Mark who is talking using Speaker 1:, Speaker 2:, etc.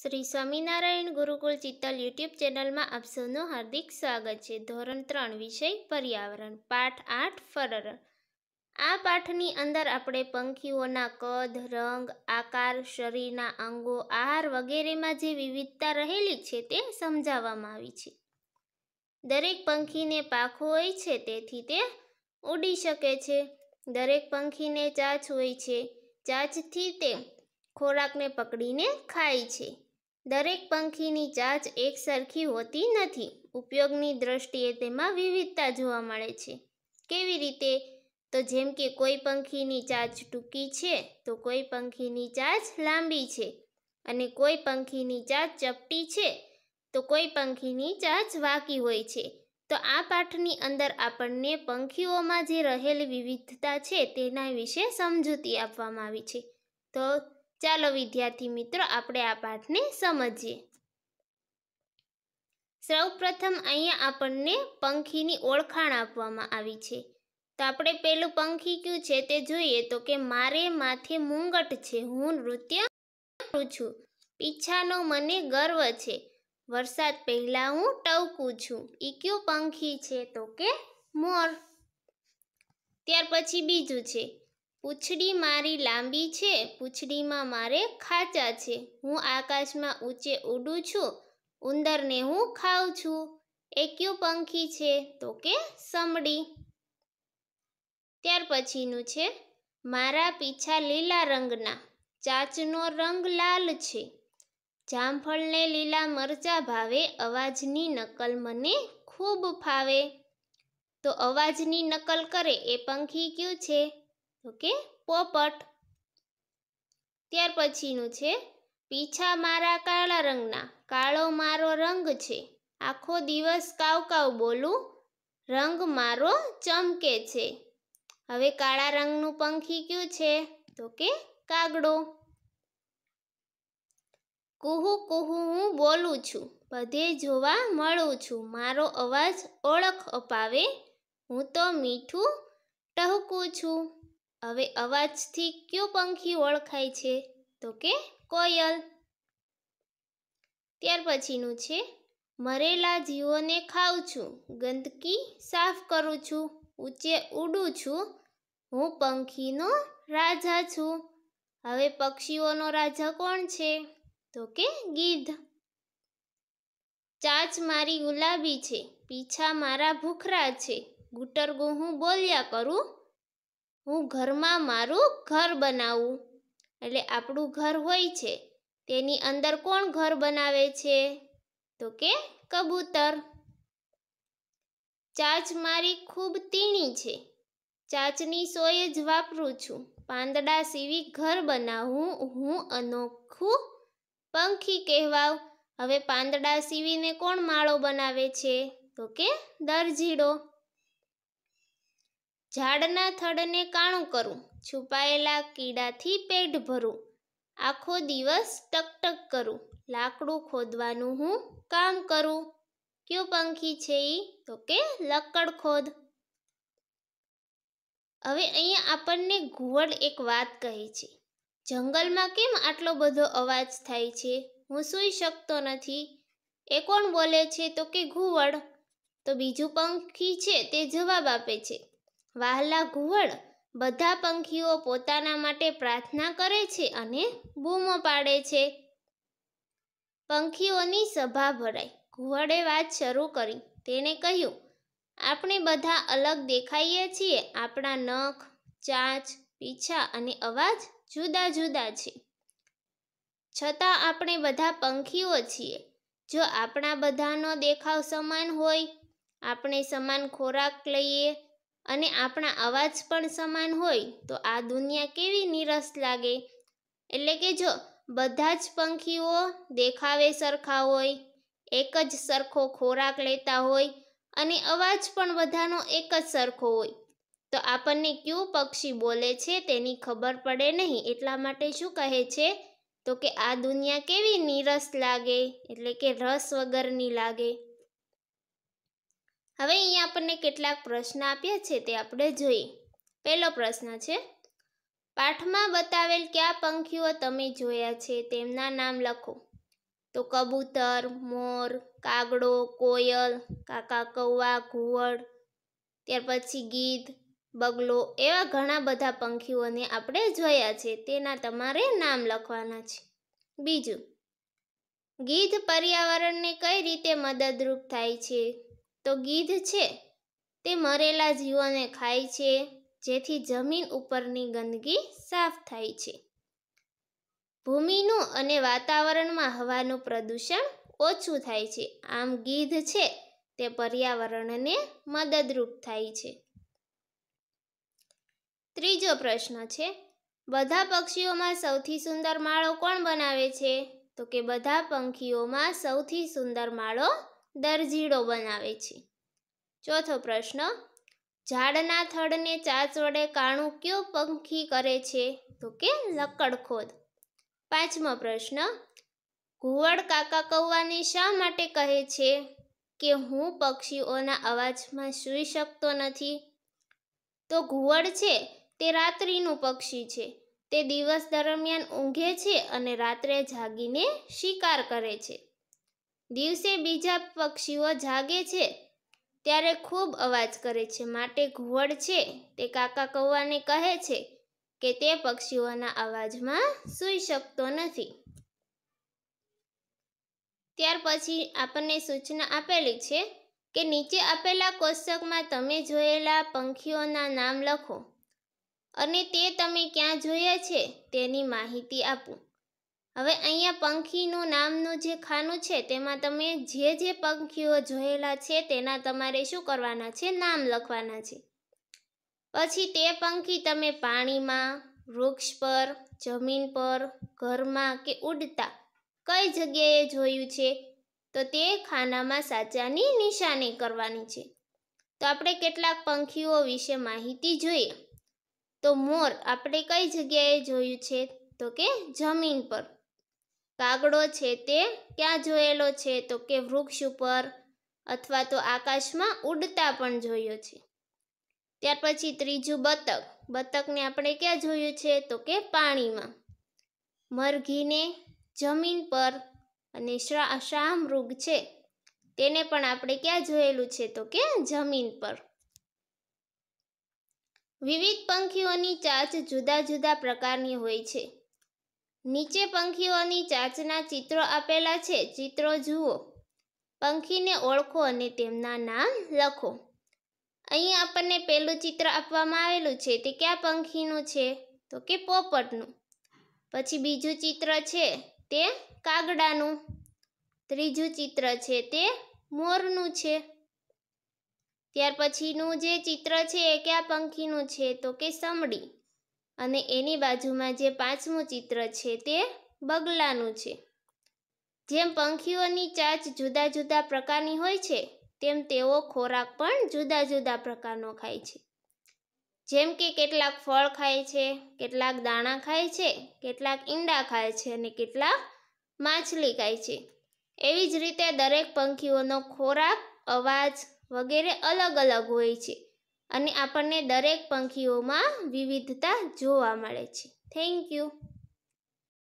Speaker 1: Shri Swaminarayan Gurukul Chittal YouTube ચેનલમાં આપ સૌનું હાર્દિક સ્વાગત છે ધોરણ ત્રણ વિષય પર્યાવરણ પાઠ આઠ ફરરણ આ પાઠની અંદર આપણે પંખીઓના કદ રંગ આકાર શરીરના અંગો આહાર વગેરેમાં જે વિવિધતા રહેલી છે તે સમજાવવામાં આવી છે દરેક પંખીને પાખો હોય છે તેથી તે ઉડી શકે છે દરેક પંખીને ચાંચ હોય છે ચાંચથી તે ખોરાકને પકડીને ખાય છે દરેક પંખીની ચાંચ એક સરખી હોતી નથી ઉપયોગની દ્રષ્ટિએ તેમાં વિવિધતા જોવા મળે છે કેવી રીતે તો જેમ કે કોઈ પંખીની ચાંચ ટૂંકી છે તો કોઈ પંખીની ચાંચ લાંબી છે અને કોઈ પંખીની ચાંચ ચપટી છે તો કોઈ પંખીની ચાંચ વાકી હોય છે તો આ પાઠની અંદર આપણને પંખીઓમાં જે રહેલી વિવિધતા છે તેના વિશે સમજૂતી આપવામાં આવી છે તો ચાલો વિદ્યાર્થી મિત્રો આપણે આ પાઠને સમજીએ સૌપ્રથમ અહીંયા આપણને પંખીની ઓળખાણ આપવામાં આવી છે તો આપણે પેલું પંખી કયું છે તે જોઈએ તો કે મારે માથે મુંગટ છે હું નૃત્ય કરું છું પીછાનો મને ગર્વ છે વરસાદ પહેલાં હું ટવકું છું ઈ કયું પંખી છે તો કે મોર ત્યાર પછી બીજું છે પૂંછડી મારી લાંબી છે પૂંછડીમાં મારે ખાચા છે હું આકાશમાં ઊંચે ઉડું છું ઉંદરને હું ખાઉં છું એ કયું પંખી છે તો કે સમડી ત્યાર પછીનું છે મારા પીછા લીલા રંગના ચાચનો રંગ લાલ છે જામફળને લીલા મરચા ભાવે અવાજની નકલ મને ખૂબ ફાવે તો અવાજની નકલ કરે એ પંખી કયું છે તો કે પોપટ ત્યાર પછીનું છે પીછા મારા કાળા રંગના કાળો મારો રંગ છે આખો દિવસ કાવ કાવ બોલું રંગ મારો ચમકે છે હવે કાળા રંગનું પંખી કયું છે તો કે કાગડો કુહુ કુહુ હું બોલું છું બધે જોવા મળું છું મારો અવાજ ઓળખ અપાવે હું તો મીઠું ટહકું છું હવે અવાજથી કયો પંખી ઓળખાય છે તો કે કોયલ ત્યાર પછીનું છે મરેલા જીવોને ખાઉં છું ગંદકી સાફ કરું છું ઊંચે ઉડું છું હું પંખીનો રાજા છું હવે પક્ષીઓનો રાજા કોણ છે તો કે ગીધ ચાચ મારી ગુલાબી છે પીછા મારા ભૂખરા છે ગુટરગો હું બોલ્યા કરું હું ઘરમાં મારું ઘર બનાવું એટલે આપણું ઘર હોય છે તેની અંદર કોણ ઘર બનાવે છે તો કે કબૂતર ચાચ મારી ખૂબ તીણી છે ચાચની સોય જ વાપરું છું પાંદડા સીવી ઘર બનાવું હું અનોખું પંખી કહેવાવ હવે પાંદડા સીવીને કોણ માળો બનાવે છે તો કે દરજીડો ઝાડના થડને કાણું કરું છુપાયેલા કીડાથી પેટ ભરું આખો દિવસ ટકટક કરું લાકડું ખોદવાનું હું કામ કરું કયું પંખી છે એ તો કે લક્કડ ખોદ હવે અહીંયા આપણને ઘુવડ એક વાત કહે છે જંગલમાં કેમ આટલો બધો અવાજ થાય છે હું સૂઈ શકતો નથી એ કોણ બોલે છે તો કે ઘુવડ તો બીજું પંખી છે તે જવાબ આપે છે વાહલા ઘુવડ બધા પંખીઓ પોતાના માટે પ્રાર્થના કરે છે અને બૂમો પાડે છે પંખીઓની સભા ભરાઈ ઘુવડે વાત શરૂ કરી તેણે કહ્યું આપણે બધા અલગ દેખાઈએ છીએ આપણા નખ ચાંચ પીછા અને અવાજ જુદા જુદા છે છતાં આપણે બધા પંખીઓ છીએ જો આપણા બધાનો દેખાવ સમાન હોય આપણે સમાન ખોરાક લઈએ અને આપણા અવાજ પણ સમાન હોય તો આ દુનિયા કેવી નીરસ લાગે એટલે કે જો બધા જ પંખીઓ દેખાવે સરખા હોય એક જ સરખો ખોરાક લેતા હોય અને અવાજ પણ બધાનો એક જ સરખો હોય તો આપણને કયું પક્ષી બોલે છે તેની ખબર પડે નહીં એટલા માટે શું કહે છે તો કે આ દુનિયા કેવી નીરસ લાગે એટલે કે રસ વગરની લાગે હવે અહીંયા આપણને કેટલાક પ્રશ્ન આપ્યા છે તે આપણે જોઈએ પહેલો પ્રશ્ન છે પાઠમાં બતાવેલ કયા પંખીઓ તમે જોયા છે તેમના નામ લખો તો કબૂતર મોર કાગડો કોયલ કાકા કૌવા ઘુવડ ત્યાર પછી ગીધ બગલો એવા ઘણા બધા પંખીઓને આપણે જોયા છે તેના તમારે નામ લખવાના છે બીજું ગીધ પર્યાવરણને કઈ રીતે મદદરૂપ થાય છે તો ગીધ છે તે મરેલા જીવોને ખાય છે જેથી જમીન ઉપરની ગંદકી સાફ થાય છે ભૂમિનું અને વાતાવરણમાં હવાનું પ્રદૂષણ ઓછું થાય છે આમ ગીધ છે તે પર્યાવરણને મદદરૂપ થાય છે ત્રીજો પ્રશ્ન છે બધા પક્ષીઓમાં સૌથી સુંદર માળો કોણ બનાવે છે તો કે બધા પંખીઓમાં સૌથી સુંદર માળો દરજીડો બનાવે છે ચોથો પ્રશ્ન ઝાડના થડને ચાંચ વડે કાણું કયો પંખી કરે છે તો કે લકડખોદ પાંચમો પ્રશ્ન ઘુવડ કાકા કૌવાની શા માટે કહે છે કે હું પક્ષીઓના અવાજમાં સૂઈ શકતો નથી તો ઘુવડ છે તે રાત્રિનું પક્ષી છે તે દિવસ દરમિયાન ઊંઘે છે અને રાત્રે જાગીને શિકાર કરે છે દિવસે બીજા પક્ષીઓ જાગે છે ત્યારે ખૂબ અવાજ કરે છે માટે ઘુવડ છે તે કાકા કૌવાને કહે છે કે તે પક્ષીઓના અવાજમાં સૂઈ શકતો નથી ત્યાર પછી આપણને સૂચના આપેલી છે કે નીચે આપેલા કોષ્ટકમાં તમે જોયેલા પંખીઓના નામ લખો અને તે તમે ક્યાં જોયા છે તેની માહિતી આપો હવે અહીંયા પંખીનું નામનું જે ખાનું છે તેમાં તમે જે જે પંખીઓ જોયેલા છે તેના તમારે શું કરવાના છે નામ લખવાના છે પછી તે પંખી તમે પાણીમાં વૃક્ષ પર જમીન પર ઘરમાં કે ઉડતા કઈ જગ્યાએ જોયું છે તો તે ખાનામાં સાચાની નિશાની કરવાની છે તો આપણે કેટલાક પંખીઓ વિશે માહિતી જોઈએ તો મોર આપણે કઈ જગ્યાએ જોયું છે તો કે જમીન પર કાગડો છે તે ક્યાં જોયેલો છે તો કે વૃક્ષ ઉપર અથવા તો આકાશમાં ઉડતા પણ જોયો છે ત્યાર પછી ત્રીજું બતક બતકને આપણે ક્યાં જોયું છે તો કે પાણીમાં મરઘીને જમીન પર અને શાહમૃગ છે તેને પણ આપણે ક્યાં જોયેલું છે તો કે જમીન પર વિવિધ પંખીઓની ચાંચ જુદા જુદા પ્રકારની હોય છે નીચે પંખીઓની ચાચના ચિત્રો આપેલા છે ચિત્રો જુઓ પંખીને ઓળખો અને તેમના નામ લખો અહીં આપણને પહેલું ચિત્ર આપવામાં આવેલું છે તે કયા પંખીનું છે તો કે પોપટનું પછી બીજું ચિત્ર છે તે કાગડાનું ત્રીજું ચિત્ર છે તે મોરનું છે ત્યાર પછીનું જે ચિત્ર છે એ કયા પંખીનું છે તો કે સમડી અને એની બાજુમાં જે પાંચમું ચિત્ર છે તે બગલાનું છે જેમ પંખીઓની ચાંચ જુદા જુદા પ્રકારની હોય છે તેમ તેઓ ખોરાક પણ જુદા જુદા પ્રકારનો ખાય છે જેમ કે કેટલાક ફળ ખાય છે કેટલાક દાણા ખાય છે કેટલાક ઈંડા ખાય છે અને કેટલાક માછલી ખાય છે એવી જ રીતે દરેક પંખીઓનો ખોરાક અવાજ વગેરે અલગ અલગ હોય છે અને આપણને દરેક પંખીઓમાં વિવિધતા જોવા મળે છે થેન્ક યુ